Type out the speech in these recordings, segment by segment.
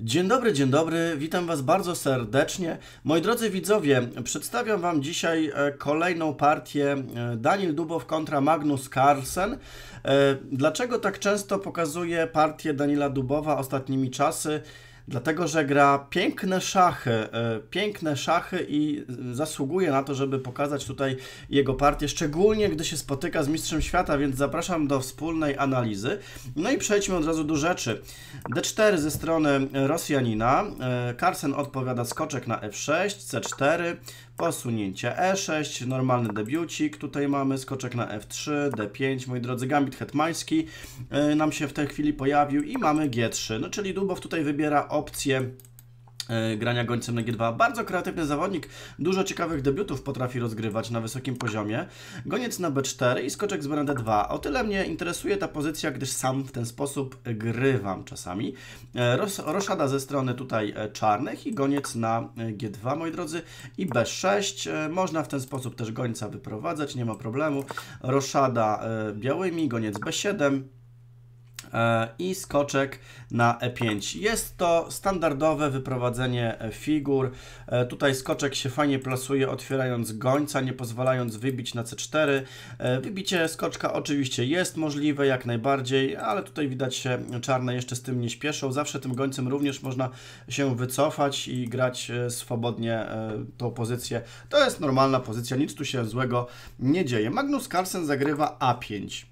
Dzień dobry, dzień dobry, witam Was bardzo serdecznie. Moi drodzy widzowie, przedstawiam Wam dzisiaj e, kolejną partię e, Daniel Dubow kontra Magnus Carlsen. E, dlaczego tak często pokazuję partię Daniela Dubowa ostatnimi czasy? Dlatego, że gra piękne szachy, e, piękne szachy i e, zasługuje na to, żeby pokazać tutaj jego partię, szczególnie gdy się spotyka z mistrzem świata, więc zapraszam do wspólnej analizy. No i przejdźmy od razu do rzeczy. D4 ze strony Rosjanina, e, Carlsen odpowiada skoczek na F6, C4, posunięcie E6, normalny debiucik, tutaj mamy skoczek na F3, D5, moi drodzy, gambit hetmański nam się w tej chwili pojawił i mamy G3, no czyli Dubow tutaj wybiera opcję e, grania gońcem na G2. Bardzo kreatywny zawodnik, dużo ciekawych debiutów potrafi rozgrywać na wysokim poziomie. Goniec na B4 i skoczek z d 2 O tyle mnie interesuje ta pozycja, gdyż sam w ten sposób grywam czasami. E, Ros roszada ze strony tutaj e, czarnych i goniec na G2, moi drodzy, i B6. Można w ten sposób też gońca wyprowadzać, nie ma problemu. Roszada białymi, goniec B7, E, i skoczek na E5. Jest to standardowe wyprowadzenie e, figur. E, tutaj skoczek się fajnie plasuje, otwierając gońca, nie pozwalając wybić na C4. Wybicie skoczka oczywiście jest możliwe jak najbardziej, ale tutaj widać się czarne jeszcze z tym nie śpieszą. Zawsze tym gońcem również można się wycofać i grać swobodnie tą pozycję. To jest normalna pozycja, nic tu się złego nie dzieje. Magnus Carlsen zagrywa A5.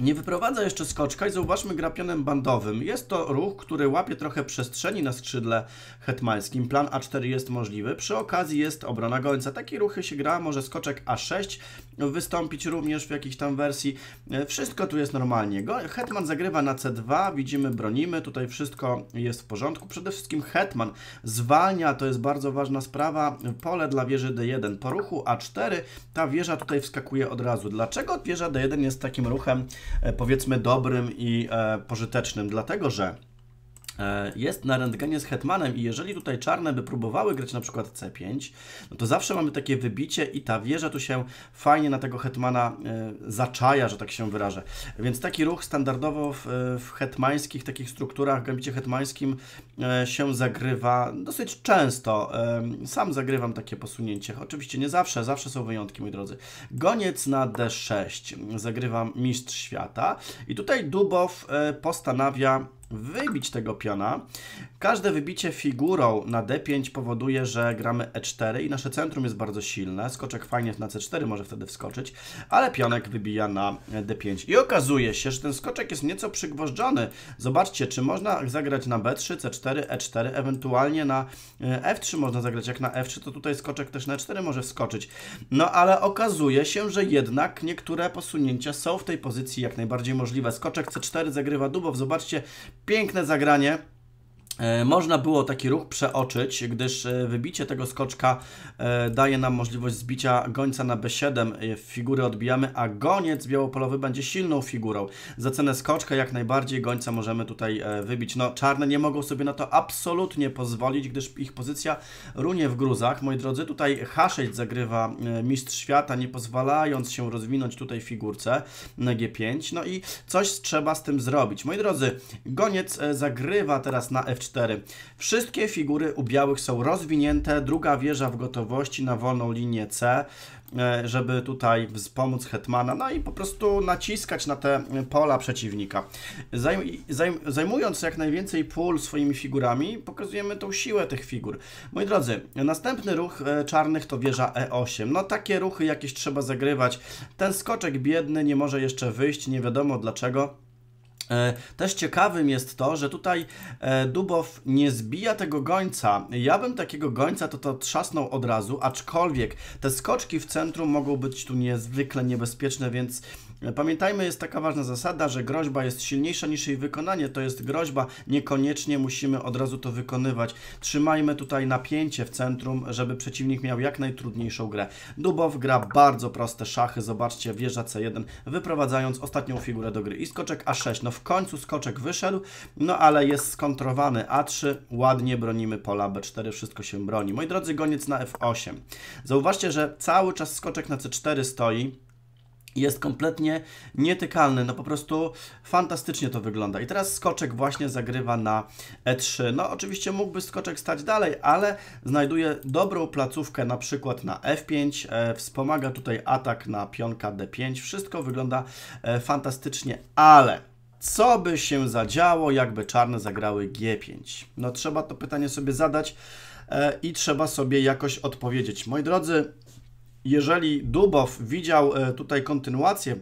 Nie wyprowadza jeszcze skoczka i zauważmy gra bandowym. Jest to ruch, który łapie trochę przestrzeni na skrzydle hetmańskim. Plan A4 jest możliwy. Przy okazji jest obrona gońca. Takie ruchy się gra, może skoczek A6 wystąpić również w jakiejś tam wersji. E, wszystko tu jest normalnie. hetman zagrywa na C2, widzimy, bronimy. Tutaj wszystko jest w porządku. Przede wszystkim hetman zwalnia, to jest bardzo ważna sprawa, pole dla wieży D1. Po ruchu A4 ta wieża tutaj wskakuje od razu. Dlaczego wieża D1 jest takim ruchem E, powiedzmy dobrym i e, pożytecznym, dlatego że e, jest na rentgenie z hetmanem i jeżeli tutaj czarne by próbowały grać na przykład c5, no to zawsze mamy takie wybicie i ta wieża tu się fajnie na tego hetmana zaczaja, że tak się wyrażę. Więc taki ruch standardowo w, w hetmańskich takich strukturach, w gambicie hetmańskim E, się zagrywa dosyć często. Sam zagrywam takie posunięcie. Oczywiście nie zawsze, zawsze są wyjątki, moi drodzy. Goniec na D6. Zagrywam Mistrz Świata. I tutaj Dubow e, postanawia wybić tego piona. Każde wybicie figurą na D5 powoduje, że gramy E4 i nasze centrum jest bardzo silne. Skoczek fajnie na C4 może wtedy wskoczyć, ale pionek wybija na D5. I okazuje się, że ten skoczek jest nieco przygwożdżony. Zobaczcie, czy można zagrać na B3, C4, E4, ewentualnie na e, F3 można zagrać. Jak na F3, to tutaj skoczek też na E4 może wskoczyć. No ale okazuje się, że jednak niektóre posunięcia są w tej pozycji jak najbardziej możliwe. Skoczek C4 zagrywa Dubow. Zobaczcie, piękne zagranie E, można było taki ruch przeoczyć, gdyż e, wybicie tego skoczka e, daje nam możliwość zbicia gońca na B7, figury odbijamy, a goniec białopolowy będzie silną figurą. Za cenę skoczka jak najbardziej gońca możemy tutaj wybić. No czarne nie mogą sobie na to absolutnie pozwolić, gdyż ich pozycja runie w gruzach. Moi drodzy, tutaj H6 zagrywa mistrz świata, nie pozwalając się rozwinąć tutaj figurce na G5. No i coś trzeba z tym zrobić. Moi drodzy, goniec zagrywa teraz na F4. Wszystkie figury u białych są rozwinięte, druga wieża w gotowości na wolną linię C, e, żeby tutaj wspomóc Hetmana, no i po prostu naciskać na te pola przeciwnika. Zajm, zajm, zajmując jak najwięcej pól swoimi figurami, pokazujemy tą siłę tych figur. Moi drodzy, następny ruch e, czarnych to wieża E8. No takie ruchy jakieś trzeba zagrywać. Ten skoczek biedny nie może jeszcze wyjść, nie wiadomo dlaczego. E, też ciekawym jest to, że tutaj e, Dubow nie zbija tego gońca. Ja bym takiego gońca to, to trzasnął od razu, aczkolwiek te skoczki w centrum mogą być tu niezwykle niebezpieczne, więc Pamiętajmy, jest taka ważna zasada, że groźba jest silniejsza niż jej wykonanie. To jest groźba, niekoniecznie musimy od razu to wykonywać. Trzymajmy tutaj napięcie w centrum, żeby przeciwnik miał jak najtrudniejszą grę. Dubow gra bardzo proste szachy. Zobaczcie, wieża C1, wyprowadzając ostatnią figurę do gry. I skoczek A6. No w końcu skoczek wyszedł, no ale jest skontrowany A3. Ładnie bronimy pola B4, wszystko się broni. Moi drodzy, goniec na F8. Zauważcie, że cały czas skoczek na C4 stoi jest kompletnie nietykalny, no po prostu fantastycznie to wygląda. I teraz Skoczek właśnie zagrywa na E3. No oczywiście mógłby Skoczek stać dalej, ale znajduje dobrą placówkę na przykład na F5, e, wspomaga tutaj atak na pionka D5, wszystko wygląda e, fantastycznie, ale co by się zadziało, jakby czarne zagrały G5? No trzeba to pytanie sobie zadać e, i trzeba sobie jakoś odpowiedzieć. Moi drodzy, jeżeli Dubow widział e, tutaj kontynuację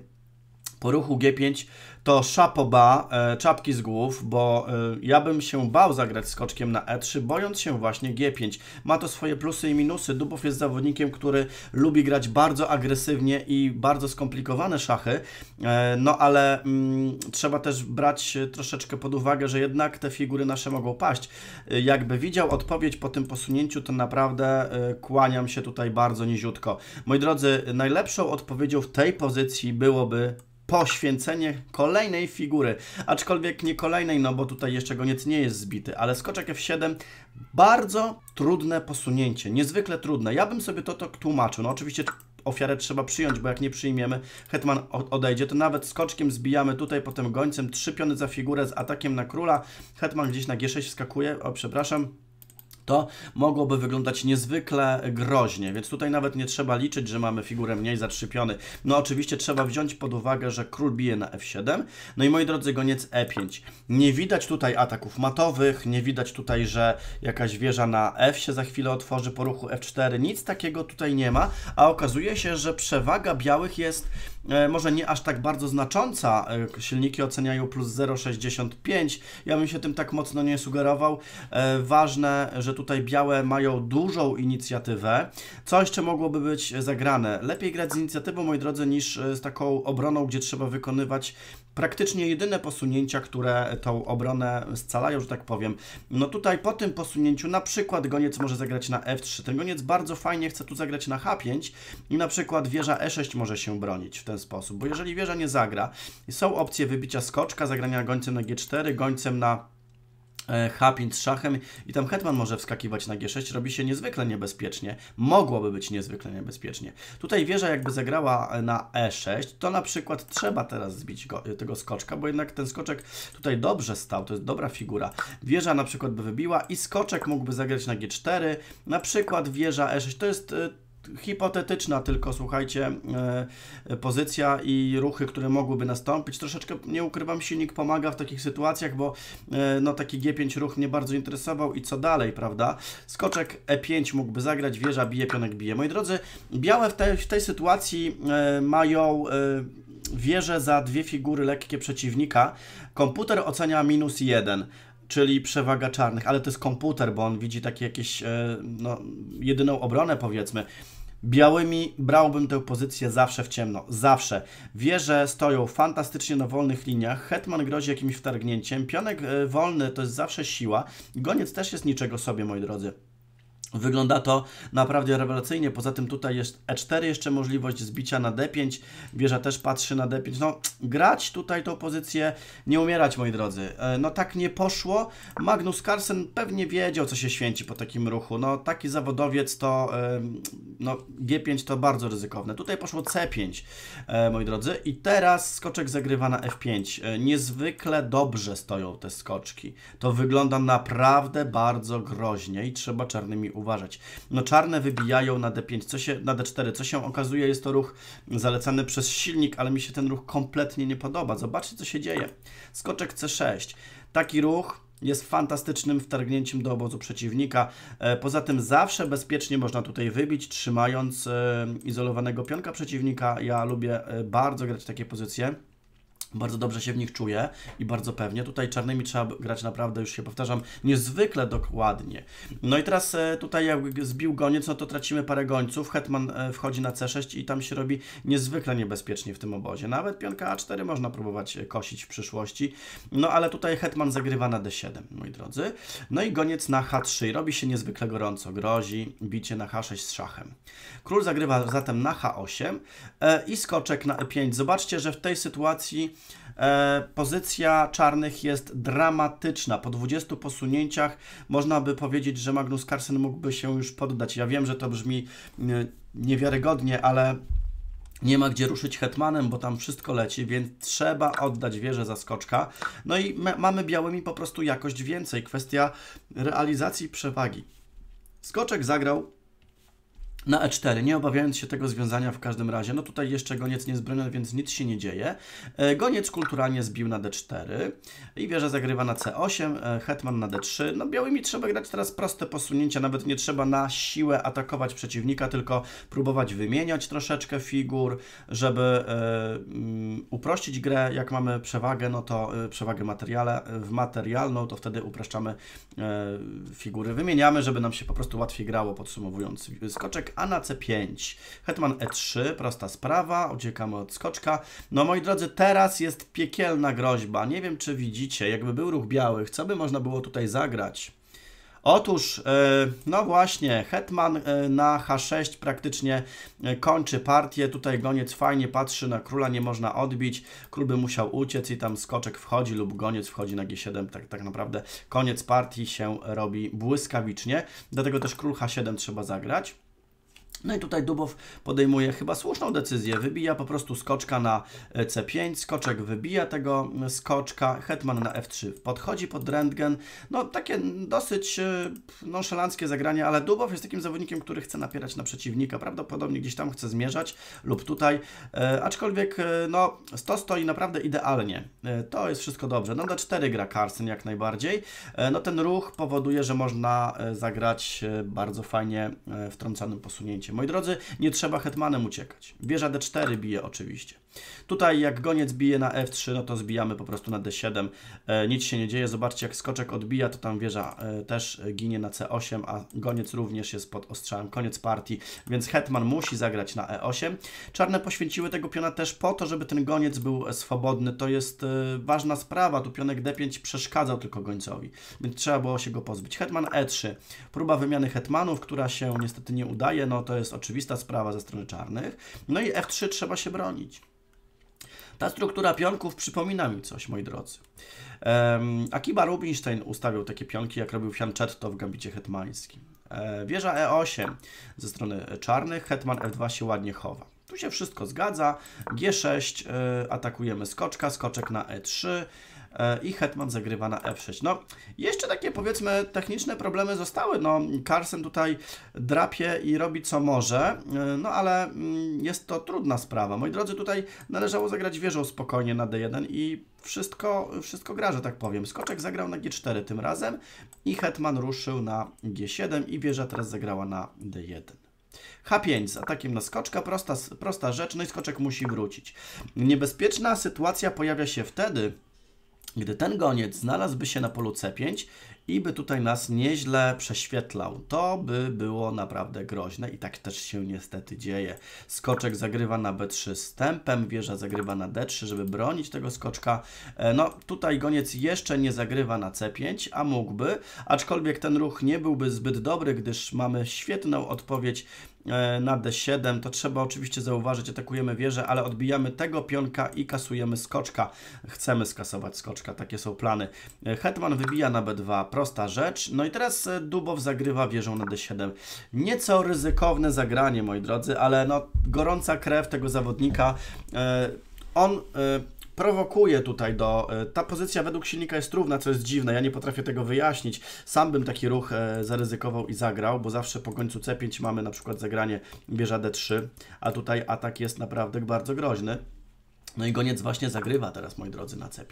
po ruchu G5 to szapoba, e, czapki z głów, bo e, ja bym się bał zagrać skoczkiem na E3, bojąc się właśnie G5. Ma to swoje plusy i minusy. Dubów jest zawodnikiem, który lubi grać bardzo agresywnie i bardzo skomplikowane szachy, e, no ale mm, trzeba też brać troszeczkę pod uwagę, że jednak te figury nasze mogą paść. E, jakby widział odpowiedź po tym posunięciu, to naprawdę e, kłaniam się tutaj bardzo niziutko. Moi drodzy, najlepszą odpowiedzią w tej pozycji byłoby poświęcenie kolejnej figury. Aczkolwiek nie kolejnej, no bo tutaj jeszcze goniec nie jest zbity, ale skoczek F7 bardzo trudne posunięcie, niezwykle trudne. Ja bym sobie to, to tak tłumaczył. No oczywiście ofiarę trzeba przyjąć, bo jak nie przyjmiemy, hetman odejdzie, to nawet skoczkiem zbijamy tutaj, potem gońcem, trzy piony za figurę z atakiem na króla, hetman gdzieś na G6 skakuje, o przepraszam, to mogłoby wyglądać niezwykle groźnie, więc tutaj nawet nie trzeba liczyć, że mamy figurę mniej zatrzypiony. No oczywiście trzeba wziąć pod uwagę, że król bije na f7, no i moi drodzy, goniec e5. Nie widać tutaj ataków matowych, nie widać tutaj, że jakaś wieża na f się za chwilę otworzy po ruchu f4, nic takiego tutaj nie ma, a okazuje się, że przewaga białych jest E, może nie aż tak bardzo znacząca. E, silniki oceniają plus 0,65. Ja bym się tym tak mocno nie sugerował. E, ważne, że tutaj białe mają dużą inicjatywę. Co jeszcze mogłoby być zagrane? Lepiej grać z inicjatywą, moi drodzy, niż z taką obroną, gdzie trzeba wykonywać praktycznie jedyne posunięcia, które tą obronę scalają, że tak powiem. No tutaj po tym posunięciu na przykład goniec może zagrać na f3. Ten goniec bardzo fajnie chce tu zagrać na h5 i na przykład wieża e6 może się bronić w ten sposób, bo jeżeli wieża nie zagra, są opcje wybicia skoczka, zagrania gońcem na g4, gońcem na E, H5 z szachem i tam hetman może wskakiwać na G6, robi się niezwykle niebezpiecznie. Mogłoby być niezwykle niebezpiecznie. Tutaj wieża jakby zagrała e, na E6, to na przykład trzeba teraz zbić go, e, tego skoczka, bo jednak ten skoczek tutaj dobrze stał, to jest dobra figura. Wieża na przykład by wybiła i skoczek mógłby zagrać na G4, na przykład wieża E6, to jest hipotetyczna tylko, słuchajcie, e, pozycja i ruchy, które mogłyby nastąpić. Troszeczkę, nie ukrywam, silnik pomaga w takich sytuacjach, bo e, no taki G5 ruch mnie bardzo interesował i co dalej, prawda? Skoczek E5 mógłby zagrać, wieża bije, pionek bije. Moi drodzy, białe w tej, w tej sytuacji e, mają wieżę za dwie figury lekkie przeciwnika. Komputer ocenia minus jeden czyli przewaga czarnych, ale to jest komputer, bo on widzi takie jakieś, e, no, jedyną obronę powiedzmy. Białymi brałbym tę pozycję zawsze w ciemno, zawsze. Wieże stoją fantastycznie na wolnych liniach, hetman grozi jakimś wtargnięciem, pionek e, wolny to jest zawsze siła, goniec też jest niczego sobie, moi drodzy. Wygląda to naprawdę rewelacyjnie. Poza tym tutaj jest E4 jeszcze możliwość zbicia na D5. Wieża też patrzy na D5. No, grać tutaj tą pozycję, nie umierać, moi drodzy. E, no tak nie poszło. Magnus Carlsen pewnie wiedział, co się święci po takim ruchu. No, taki zawodowiec to no, G5 to bardzo ryzykowne. Tutaj poszło C5, e, moi drodzy. I teraz skoczek zagrywa na F5. E, niezwykle dobrze stoją te skoczki. To wygląda naprawdę bardzo groźnie i trzeba czarnymi uważać. No czarne wybijają na D5, co się, na D4. Co się okazuje, jest to ruch zalecany przez silnik, ale mi się ten ruch kompletnie nie podoba. Zobaczcie, co się dzieje. Skoczek C6. Taki ruch jest fantastycznym wtargnięciem do obozu przeciwnika. E, poza tym zawsze bezpiecznie można tutaj wybić, trzymając e, izolowanego pionka przeciwnika. Ja lubię e, bardzo grać w takie pozycje. Bardzo dobrze się w nich czuję i bardzo pewnie. Tutaj czarnymi trzeba grać naprawdę, już się powtarzam, niezwykle dokładnie. No i teraz e, tutaj jak zbił goniec, no to tracimy parę gońców. Hetman e, wchodzi na C6 i tam się robi niezwykle niebezpiecznie w tym obozie. Nawet pionka A4 można próbować e, kosić w przyszłości. No ale tutaj Hetman zagrywa na D7, moi drodzy. No i goniec na H3. Robi się niezwykle gorąco. Grozi bicie na H6 z szachem. Król zagrywa zatem na H8 i skoczek na E5. Zobaczcie, że w tej sytuacji E, pozycja czarnych jest dramatyczna. Po 20 posunięciach można by powiedzieć, że Magnus Carlsen mógłby się już poddać. Ja wiem, że to brzmi e, niewiarygodnie, ale nie ma gdzie ruszyć hetmanem, bo tam wszystko leci, więc trzeba oddać wieżę skoczka. No i mamy białymi po prostu jakość więcej. Kwestia realizacji przewagi. Skoczek zagrał na E4, nie obawiając się tego związania w każdym razie. No tutaj jeszcze goniec nie zbroniony, więc nic się nie dzieje. E, goniec kulturalnie zbił na D4 i wieża zagrywa na C8, e, hetman na D3. No białymi trzeba grać teraz proste posunięcia, nawet nie trzeba na siłę atakować przeciwnika, tylko próbować wymieniać troszeczkę figur, żeby e, mm, uprościć grę. Jak mamy przewagę, no to przewagę materiale, w materialną, to wtedy upraszczamy figury, wymieniamy, żeby nam się po prostu łatwiej grało, podsumowując skoczek a na C5. Hetman E3, prosta sprawa, uciekamy od skoczka. No moi drodzy, teraz jest piekielna groźba. Nie wiem, czy widzicie, jakby był ruch białych, co by można było tutaj zagrać? Otóż, e, no właśnie, Hetman e, na H6 praktycznie e, kończy partię. Tutaj goniec fajnie patrzy na króla, nie można odbić. Król by musiał uciec i tam skoczek wchodzi lub goniec wchodzi na G7. Tak, tak naprawdę koniec partii się robi błyskawicznie. Dlatego też król H7 trzeba zagrać. No i tutaj Dubow podejmuje chyba słuszną decyzję. Wybija po prostu skoczka na e, C5, skoczek wybija tego mm, skoczka, hetman na F3. Podchodzi pod Rentgen. No takie dosyć e, nonszalanckie zagranie, ale Dubow jest takim zawodnikiem, który chce napierać na przeciwnika. Prawdopodobnie gdzieś tam chce zmierzać lub tutaj. E, aczkolwiek e, no to stoi naprawdę idealnie. E, to jest wszystko dobrze. No D4 gra Carson jak najbardziej. E, no ten ruch powoduje, że można zagrać bardzo fajnie wtrącanym posunięciem Moi drodzy, nie trzeba hetmanem uciekać. Wieża D4 bije oczywiście. Tutaj jak goniec bije na F3, no to zbijamy po prostu na D7. E, nic się nie dzieje. Zobaczcie, jak skoczek odbija, to tam wieża e, też ginie na C8, a goniec również jest pod ostrzałem. Koniec partii, więc hetman musi zagrać na E8. Czarne poświęciły tego piona też po to, żeby ten goniec był swobodny. To jest e, ważna sprawa. Tu pionek D5 przeszkadzał tylko gońcowi, więc trzeba było się go pozbyć. Hetman E3. Próba wymiany hetmanów, która się niestety nie udaje. No to jest oczywista sprawa ze strony czarnych. No i F3 trzeba się bronić. Ta struktura pionków przypomina mi coś, moi drodzy. Um, Akiba Rubinstein ustawiał takie pionki, jak robił Fianchetto w Gambicie Hetmańskim. E, wieża E8 ze strony czarnych, Hetman F2 się ładnie chowa. Tu się wszystko zgadza. G6 e, atakujemy skoczka, skoczek na E3. E, i Hetman zagrywa na F6. No, jeszcze takie powiedzmy techniczne problemy zostały. No, Carson tutaj drapie i robi co może, e, no ale mm, jest to trudna sprawa. Moi drodzy, tutaj należało zagrać wieżą spokojnie na D1 i wszystko, wszystko gra, że tak powiem. Skoczek zagrał na G4 tym razem i Hetman ruszył na G7 i wieża teraz zagrała na D1. H5 z atakiem na skoczka, prosta, prosta rzecz, no i skoczek musi wrócić. Niebezpieczna sytuacja pojawia się wtedy, gdy ten goniec znalazłby się na polu C5 i by tutaj nas nieźle prześwietlał, to by było naprawdę groźne i tak też się niestety dzieje. Skoczek zagrywa na B3 stępem, wieża zagrywa na D3, żeby bronić tego skoczka. E, no tutaj goniec jeszcze nie zagrywa na C5, a mógłby, aczkolwiek ten ruch nie byłby zbyt dobry, gdyż mamy świetną odpowiedź E, na d7, to trzeba oczywiście zauważyć, atakujemy wieżę, ale odbijamy tego pionka i kasujemy skoczka. Chcemy skasować skoczka, takie są plany. E, Hetman wybija na b2, prosta rzecz. No i teraz e, Dubow zagrywa wieżą na d7. Nieco ryzykowne zagranie, moi drodzy, ale no gorąca krew tego zawodnika. On prowokuje tutaj do... E, ta pozycja według silnika jest równa, co jest dziwne, ja nie potrafię tego wyjaśnić. Sam bym taki ruch e, zaryzykował i zagrał, bo zawsze po końcu C5 mamy na przykład zagranie wieża D3, a tutaj atak jest naprawdę bardzo groźny. No i goniec właśnie zagrywa teraz, moi drodzy, na C5.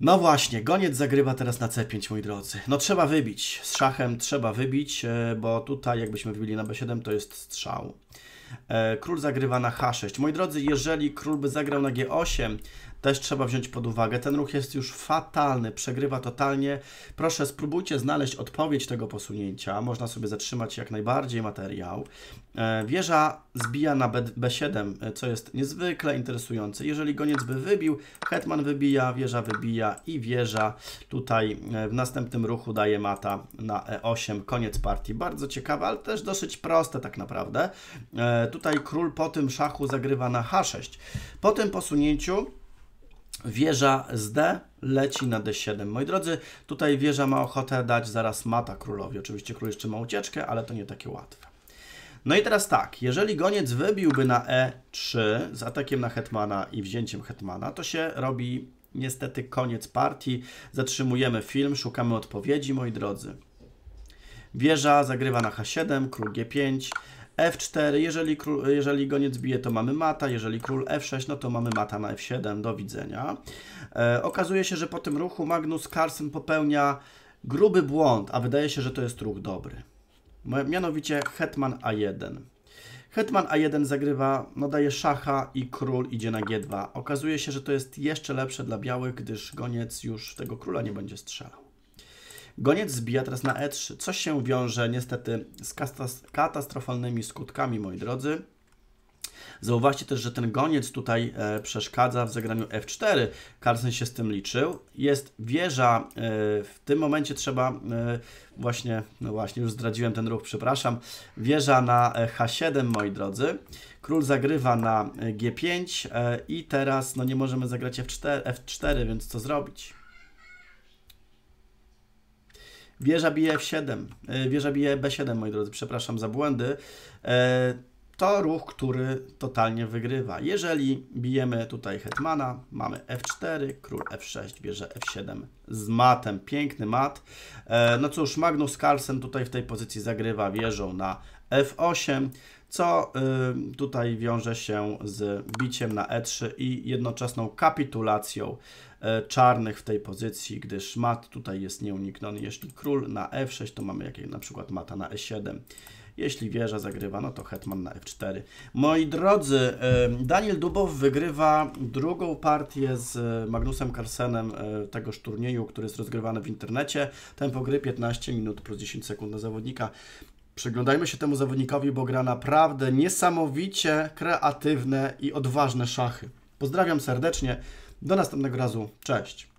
No właśnie, goniec zagrywa teraz na C5, moi drodzy. No trzeba wybić, z szachem trzeba wybić, e, bo tutaj jakbyśmy wybili na B7, to jest strzał. E, król zagrywa na H6. Moi drodzy, jeżeli król by zagrał na G8, też trzeba wziąć pod uwagę. Ten ruch jest już fatalny, przegrywa totalnie. Proszę, spróbujcie znaleźć odpowiedź tego posunięcia. Można sobie zatrzymać jak najbardziej materiał. E, wieża zbija na B7, e, co jest niezwykle interesujące. Jeżeli goniec by wybił, hetman wybija, wieża wybija i wieża tutaj e, w następnym ruchu daje mata na E8. Koniec partii. Bardzo ciekawe, ale też dosyć proste tak naprawdę. Tutaj król po tym szachu zagrywa na H6. Po tym posunięciu Wieża z D leci na D7. Moi drodzy, tutaj wieża ma ochotę dać zaraz mata królowi. Oczywiście król jeszcze ma ucieczkę, ale to nie takie łatwe. No i teraz tak, jeżeli goniec wybiłby na E3 z atakiem na hetmana i wzięciem hetmana, to się robi niestety koniec partii. Zatrzymujemy film, szukamy odpowiedzi, moi drodzy. Wieża zagrywa na H7, król G5, F4, jeżeli, król, jeżeli goniec bije, to mamy mata, jeżeli król F6, no to mamy mata na F7, do widzenia. E, okazuje się, że po tym ruchu Magnus Carlsen popełnia gruby błąd, a wydaje się, że to jest ruch dobry. Mianowicie hetman A1. Hetman A1 zagrywa, no daje szacha i król idzie na G2. Okazuje się, że to jest jeszcze lepsze dla białych, gdyż goniec już tego króla nie będzie strzelał. Goniec zbija teraz na E3, co się wiąże niestety z katastrofalnymi skutkami, moi drodzy. Zauważcie też, że ten goniec tutaj e, przeszkadza w zagraniu F4. Carlsen się z tym liczył. Jest wieża, e, w tym momencie trzeba e, właśnie, no właśnie, już zdradziłem ten ruch, przepraszam. Wieża na e, H7, moi drodzy. Król zagrywa na e, G5 e, i teraz no, nie możemy zagrać F4, F4 więc co zrobić? Wieża bije F7, e, wieża bije B7, moi drodzy, przepraszam za błędy. E, to ruch, który totalnie wygrywa. Jeżeli bijemy tutaj hetmana, mamy F4, król F6, bierze F7 z matem. Piękny mat. E, no cóż, Magnus Carlsen tutaj w tej pozycji zagrywa wieżą na F8 co y, tutaj wiąże się z biciem na E3 i jednoczesną kapitulacją y, czarnych w tej pozycji, gdyż mat tutaj jest nieunikniony. Jeśli król na F6, to mamy jakieś, na przykład mata na E7. Jeśli wieża zagrywa, no to hetman na F4. Moi drodzy, y, Daniel Dubow wygrywa drugą partię z y, Magnusem Carlsenem y, tegoż turnieju, który jest rozgrywany w internecie. Tempo gry 15 minut plus 10 sekund na zawodnika. Przyglądajmy się temu zawodnikowi, bo gra naprawdę niesamowicie kreatywne i odważne szachy. Pozdrawiam serdecznie. Do następnego razu. Cześć.